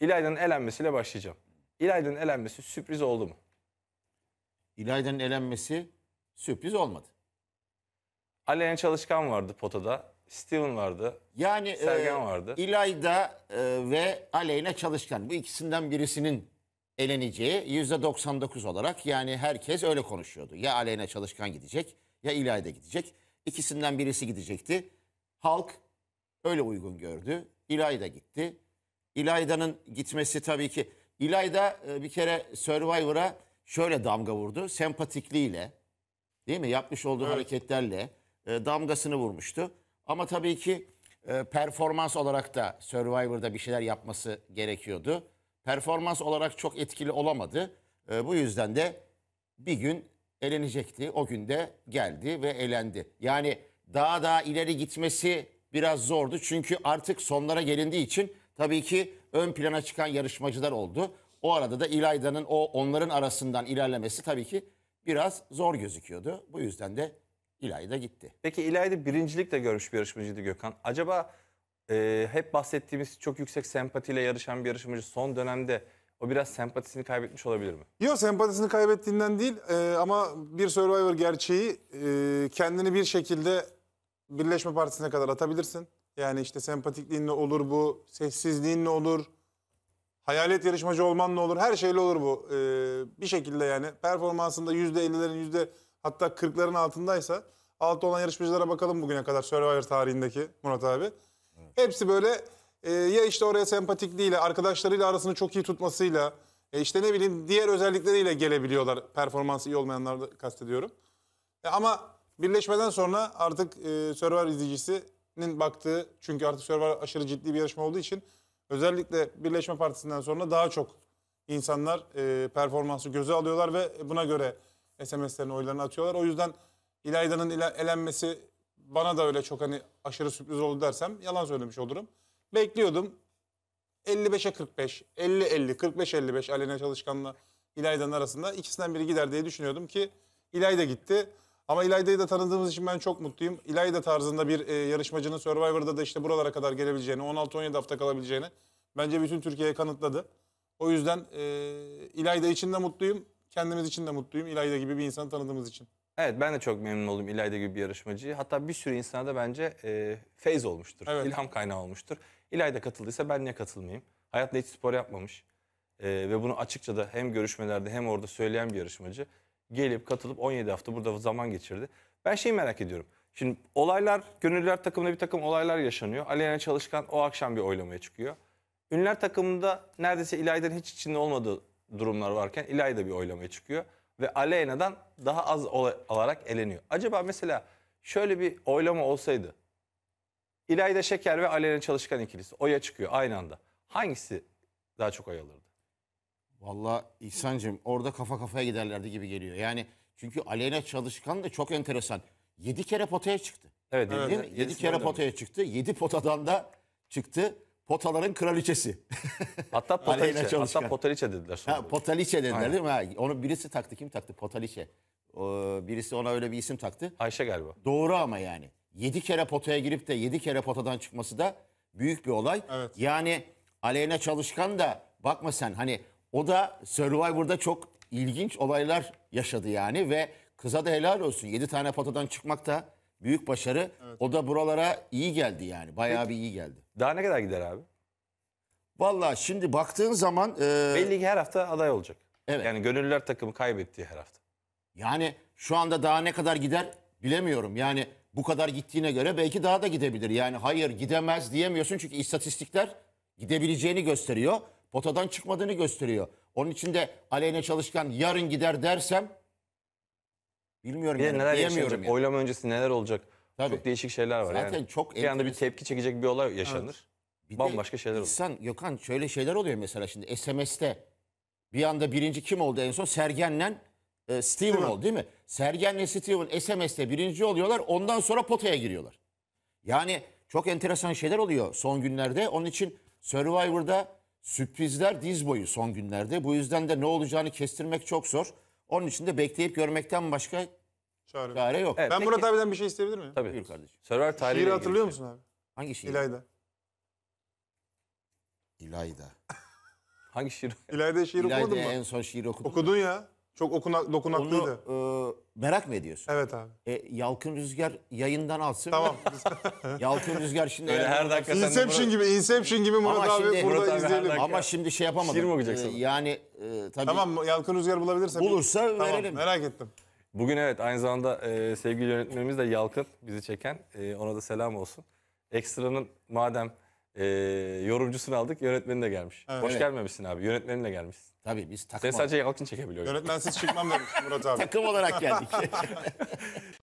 İlayda'nın elenmesiyle başlayacağım. İlayda'nın elenmesi sürpriz oldu mu? İlayda'nın elenmesi sürpriz olmadı. Aleyna Çalışkan vardı potada. Steven vardı. Yani e, Sergen e, vardı. İlayda e, ve Aleyna Çalışkan. Bu ikisinden birisinin eleneceği %99 olarak yani herkes öyle konuşuyordu. Ya Aleyna Çalışkan gidecek ya İlayda gidecek. İkisinden birisi gidecekti. Halk öyle uygun gördü. İlayda gitti. İlayda'nın gitmesi tabii ki. İlayda e, bir kere Survivor'a şöyle damga vurdu. Sempatikliğiyle değil mi? Yapmış olduğu evet. hareketlerle e, damgasını vurmuştu. Ama tabii ki e, performans olarak da Survivor'da bir şeyler yapması gerekiyordu. Performans olarak çok etkili olamadı. Bu yüzden de bir gün elenecekti. O gün de geldi ve elendi. Yani daha daha ileri gitmesi biraz zordu. Çünkü artık sonlara gelindiği için tabii ki ön plana çıkan yarışmacılar oldu. O arada da İlayda'nın o onların arasından ilerlemesi tabii ki biraz zor gözüküyordu. Bu yüzden de İlayda gitti. Peki İlayda birincilikle görmüş bir yarışmacıydı Gökhan. Acaba e, hep bahsettiğimiz çok yüksek sempatiyle yarışan bir yarışmacı son dönemde o biraz sempatisini kaybetmiş olabilir mi? Yok sempatisini kaybettiğinden değil e, ama bir Survivor gerçeği e, kendini bir şekilde Birleşme Partisi'ne kadar atabilirsin. Yani işte sempatikliğinle olur bu, sessizliğinle olur, hayalet yarışmacı olmanla olur, her şeyle olur bu. Ee, bir şekilde yani performansında %50'lerin yüzde hatta 40'ların altındaysa altı olan yarışmacılara bakalım bugüne kadar Survivor tarihindeki Murat abi. Hepsi böyle e, ya işte oraya sempatikliğiyle, arkadaşlarıyla arasını çok iyi tutmasıyla, e, işte ne bileyim diğer özellikleriyle gelebiliyorlar. Performansı iyi olmayanları kastediyorum. E, ama birleşmeden sonra artık e, Survivor izleyicisi Parti'nin baktığı çünkü artık Survivor aşırı ciddi bir yarışma olduğu için özellikle Birleşme Partisi'nden sonra daha çok insanlar e, performansı göze alıyorlar ve buna göre SMS'lerini oylarını atıyorlar. O yüzden İlayda'nın elenmesi bana da öyle çok hani aşırı sürpriz oldu dersem yalan söylemiş olurum. Bekliyordum. 55'e 45, 50-50, 45-55 Alena Çalışkan'la İlayda'nın arasında ikisinden biri gider diye düşünüyordum ki İlayda gitti. Ama İlayda'yı da tanıdığımız için ben çok mutluyum. İlayda tarzında bir e, yarışmacının Survivor'da da işte buralara kadar gelebileceğini, 16-17 hafta kalabileceğini bence bütün Türkiye'ye kanıtladı. O yüzden e, İlayda için de mutluyum, kendimiz için de mutluyum. İlayda gibi bir insanı tanıdığımız için. Evet ben de çok memnun oldum İlayda gibi bir yarışmacıyı. Hatta bir sürü insana da bence e, feyz olmuştur, evet. ilham kaynağı olmuştur. İlayda katıldıysa ben niye katılmayayım? Hayatta hiç spor yapmamış. E, ve bunu açıkça da hem görüşmelerde hem orada söyleyen bir yarışmacı gelip katılıp 17 hafta burada zaman geçirdi. Ben şeyi merak ediyorum. Şimdi olaylar, gönüllüler takımında bir takım olaylar yaşanıyor. Aleyna Çalışkan o akşam bir oylamaya çıkıyor. Ünlüler takımında neredeyse İlayda'nın hiç içinde olmadığı durumlar varken İlayda bir oylamaya çıkıyor. Ve Aleyna'dan daha az alarak eleniyor. Acaba mesela şöyle bir oylama olsaydı. İlayda Şeker ve Aleyna Çalışkan ikilisi oya çıkıyor aynı anda. Hangisi daha çok oy alırdı? Valla İhsan'cığım orada kafa kafaya giderlerdi gibi geliyor. Yani çünkü Aleyna Çalışkan da çok enteresan. 7 kere potaya çıktı. Evet. Değil evet, mi? 7 kere potaya çıktı. 7 potadan da çıktı. Potaların kraliçesi. Hatta potaliçe, hatta potaliçe dediler sonra. Ha, potaliçe dediler Aynen. değil mi? Ha, onu birisi taktı. Kim taktı? Potaliçe. Ee, birisi ona öyle bir isim taktı. Ayşe galiba. Doğru ama yani. 7 kere potaya girip de 7 kere potadan çıkması da büyük bir olay. Evet. Yani Aleyna Çalışkan da bakma sen hani o da Survivor'da çok ilginç olaylar yaşadı yani ve kıza da helal olsun. 7 tane patodan çıkmak da büyük başarı. Evet. O da buralara iyi geldi yani. Bayağı bir iyi geldi. Daha ne kadar gider abi? Valla şimdi baktığın zaman... E... Belli ki her hafta aday olacak. Evet. Yani gönüllüler takımı kaybettiği her hafta. Yani şu anda daha ne kadar gider bilemiyorum. Yani bu kadar gittiğine göre belki daha da gidebilir. Yani hayır gidemez diyemiyorsun çünkü istatistikler gidebileceğini gösteriyor potadan çıkmadığını gösteriyor. Onun için de Aleyna Çalışkan yarın gider dersem bilmiyorum yani, neler yaşanacak, diyemiyorum yani. oylama öncesi neler olacak. Tabii. Çok değişik şeyler var Zaten yani. çok bir anda bir tepki çekecek bir olay yaşanır. Bir de Bambaşka şeyler olur. İnsan Gökhan şöyle şeyler oluyor mesela şimdi SMS'te bir anda birinci kim oldu en son? Sergen'le e, Steven oldu değil mi? Sergen'le Steven SMS'te birinci oluyorlar ondan sonra potaya giriyorlar. Yani çok enteresan şeyler oluyor son günlerde. Onun için Survivor'da Sürprizler diz boyu son günlerde. Bu yüzden de ne olacağını kestirmek çok zor. Onun için de bekleyip görmekten başka Çare, çare yok. Evet, ben peki. Murat abiden bir şey isteyebilir miyim? Tabii. Buyur kardeşim. Server tarihi. Şiiri hatırlıyor musun abi? Hangi şiir? İlayda. İlayda. Hangi şiir? İlayda şiir okudun mu? en son şiir okudum. Okudun ya. Çok okunak dokunaklıydı. Onu, e, Merak mı ediyorsun? Evet abi. E, Yalkın Rüzgar yayından alsın. Tamam. Yalkın Rüzgar şimdi... Öyle e, her dakika sen de Inception gibi, Inception gibi Murat Ama abi şimdi- burada Murat abi izleyelim. dakika. Ama şimdi şey yapamadım. Şiir mi okuyacaksın? E, yani e, tabii Tamam Yalkın Rüzgar bulabilirsem. Bulursa tamam, verelim. merak ettim. Bugün evet aynı zamanda e, sevgili yönetmenimiz de Yalkın bizi çeken. E, ona da selam olsun. Ekstra'nın madem e, yorumcusunu aldık. Yönetmeni de gelmiş. Evet. Hoş gelmemişsin abi. Yönetmeninle gelmiş. Tabii biz takım, Sen olarak, sadece Yalçın çekebiliyor. Yönetmensiz çıkmam demiş Murat abi. takım olarak geldik.